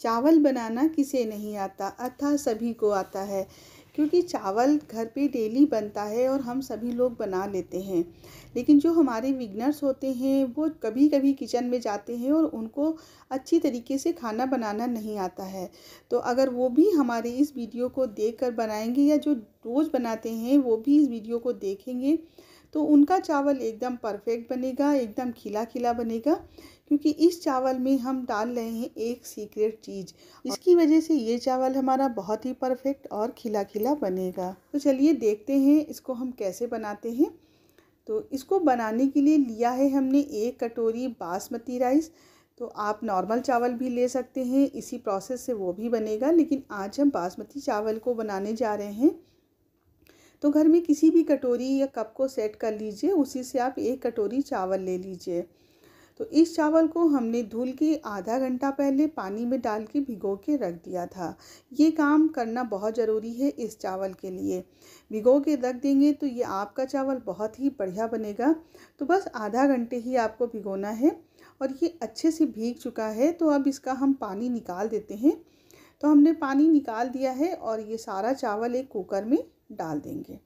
चावल बनाना किसे नहीं आता अतः सभी को आता है क्योंकि चावल घर पे डेली बनता है और हम सभी लोग बना लेते हैं लेकिन जो हमारे विगनर्स होते हैं वो कभी कभी किचन में जाते हैं और उनको अच्छी तरीके से खाना बनाना नहीं आता है तो अगर वो भी हमारे इस वीडियो को देख कर या जो रोज़ बनाते हैं वो भी इस वीडियो को देखेंगे तो उनका चावल एकदम परफेक्ट बनेगा एकदम खिला खिला बनेगा क्योंकि इस चावल में हम डाल रहे हैं एक सीक्रेट चीज़ इसकी वजह से ये चावल हमारा बहुत ही परफेक्ट और खिला खिला बनेगा तो चलिए देखते हैं इसको हम कैसे बनाते हैं तो इसको बनाने के लिए लिया है हमने एक कटोरी बासमती राइस तो आप नॉर्मल चावल भी ले सकते हैं इसी प्रोसेस से वो भी बनेगा लेकिन आज हम बासमती चावल को बनाने जा रहे हैं तो घर में किसी भी कटोरी या कप को सेट कर लीजिए उसी से आप एक कटोरी चावल ले लीजिए तो इस चावल को हमने धुल के आधा घंटा पहले पानी में डाल के भिगो के रख दिया था ये काम करना बहुत ज़रूरी है इस चावल के लिए भिगो के रख देंगे तो ये आपका चावल बहुत ही बढ़िया बनेगा तो बस आधा घंटे ही आपको भिगोना है और ये अच्छे से भीग चुका है तो अब इसका हम पानी निकाल देते हैं तो हमने पानी निकाल दिया है और ये सारा चावल एक कुकर में डाल देंगे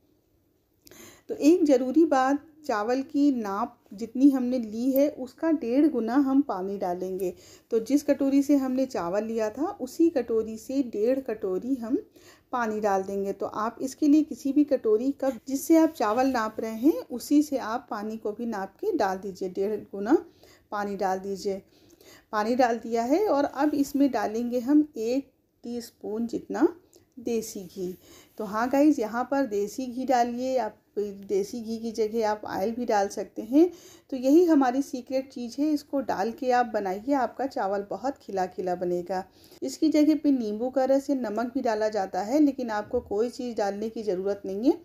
तो एक ज़रूरी बात चावल की नाप जितनी हमने ली है उसका डेढ़ गुना हम पानी डालेंगे तो जिस कटोरी से हमने चावल लिया था उसी कटोरी से डेढ़ कटोरी हम पानी डाल देंगे तो आप इसके लिए किसी भी कटोरी कप जिससे आप चावल नाप रहे हैं उसी से आप पानी को भी नाप के डाल दीजिए डेढ़ गुना पानी डाल दीजिए पानी डाल दिया है और अब इसमें डालेंगे हम एक टी जितना देसी घी तो हाँ गाइज यहाँ पर देसी घी डालिए आप देसी घी की जगह आप आयल भी डाल सकते हैं तो यही हमारी सीक्रेट चीज़ है इसको डाल के आप बनाइए आपका चावल बहुत खिला खिला बनेगा इसकी जगह पे नींबू का रस या नमक भी डाला जाता है लेकिन आपको कोई चीज़ डालने की ज़रूरत नहीं है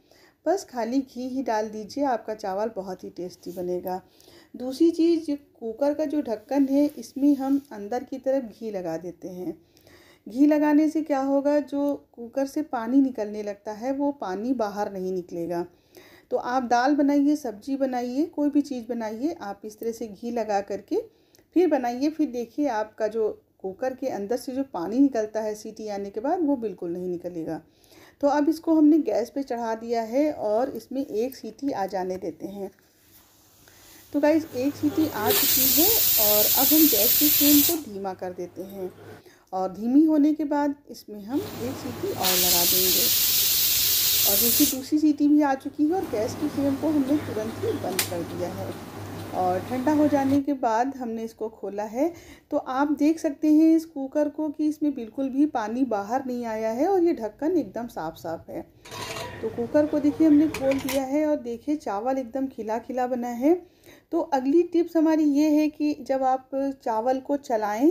बस खाली घी ही डाल दीजिए आपका चावल बहुत ही टेस्टी बनेगा दूसरी चीज़ कुकर का जो ढक्कन है इसमें हम अंदर की तरफ घी लगा देते हैं घी लगाने से क्या होगा जो कुकर से पानी निकलने लगता है वो पानी बाहर नहीं निकलेगा तो आप दाल बनाइए सब्जी बनाइए कोई भी चीज़ बनाइए आप इस तरह से घी लगा करके फिर बनाइए फिर देखिए आपका जो कुकर के अंदर से जो पानी निकलता है सीटी आने के बाद वो बिल्कुल नहीं निकलेगा तो अब इसको हमने गैस पे चढ़ा दिया है और इसमें एक सीटी आ जाने देते हैं तो गाइज एक सीटी आ चुकी है और अब हम गैस की फ्लेम को धीमा कर देते हैं और धीमी होने के बाद इसमें हम एक सीटी और लगा देंगे और जैसे दूसरी सीटी भी आ चुकी है और गैस की फ्लेम को हमने तुरंत ही बंद कर दिया है और ठंडा हो जाने के बाद हमने इसको खोला है तो आप देख सकते हैं इस कुकर को कि इसमें बिल्कुल भी पानी बाहर नहीं आया है और ये ढक्कन एकदम साफ साफ है तो कुकर को देखिए हमने खोल दिया है और देखिए चावल एकदम खिला खिला बना है तो अगली टिप्स हमारी ये है कि जब आप चावल को चलाएं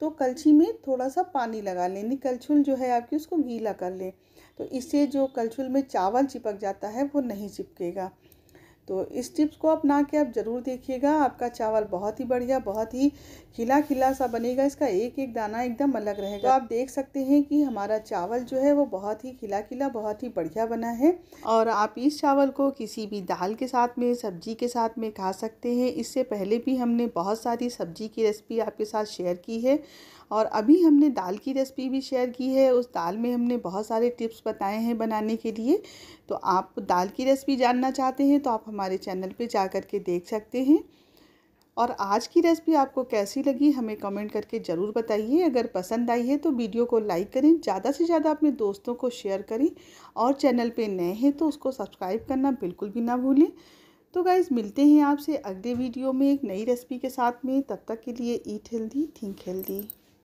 तो कलछी में थोड़ा सा पानी लगा लें यानी कलछुल जो है आपकी उसको गीला कर लें तो इससे जो कलछुल में चावल चिपक जाता है वो नहीं चिपकेगा तो इस टिप्स को अपना के आप ज़रूर देखिएगा आपका चावल बहुत ही बढ़िया बहुत ही खिला खिला सा बनेगा इसका एक एक दाना एकदम अलग रहेगा तो आप देख सकते हैं कि हमारा चावल जो है वो बहुत ही खिला खिला बहुत ही बढ़िया बना है और आप इस चावल को किसी भी दाल के साथ में सब्जी के साथ में खा सकते हैं इससे पहले भी हमने बहुत सारी सब्जी की रेसिपी आपके साथ शेयर की है और अभी हमने दाल की रेसिपी भी शेयर की है उस दाल में हमने बहुत सारे टिप्स बताए हैं बनाने के लिए तो आप दाल की रेसिपी जानना चाहते हैं तो आप हमारे चैनल पर जा कर के देख सकते हैं और आज की रेसिपी आपको कैसी लगी हमें कमेंट करके ज़रूर बताइए अगर पसंद आई है तो वीडियो को लाइक करें ज़्यादा से ज़्यादा अपने दोस्तों को शेयर करें और चैनल पे नए हैं तो उसको सब्सक्राइब करना बिल्कुल भी ना भूलें तो गाइज़ मिलते हैं आपसे अगले वीडियो में एक नई रेसिपी के साथ में तब तक के लिए ईट हेल्दी थिंक हेल्दी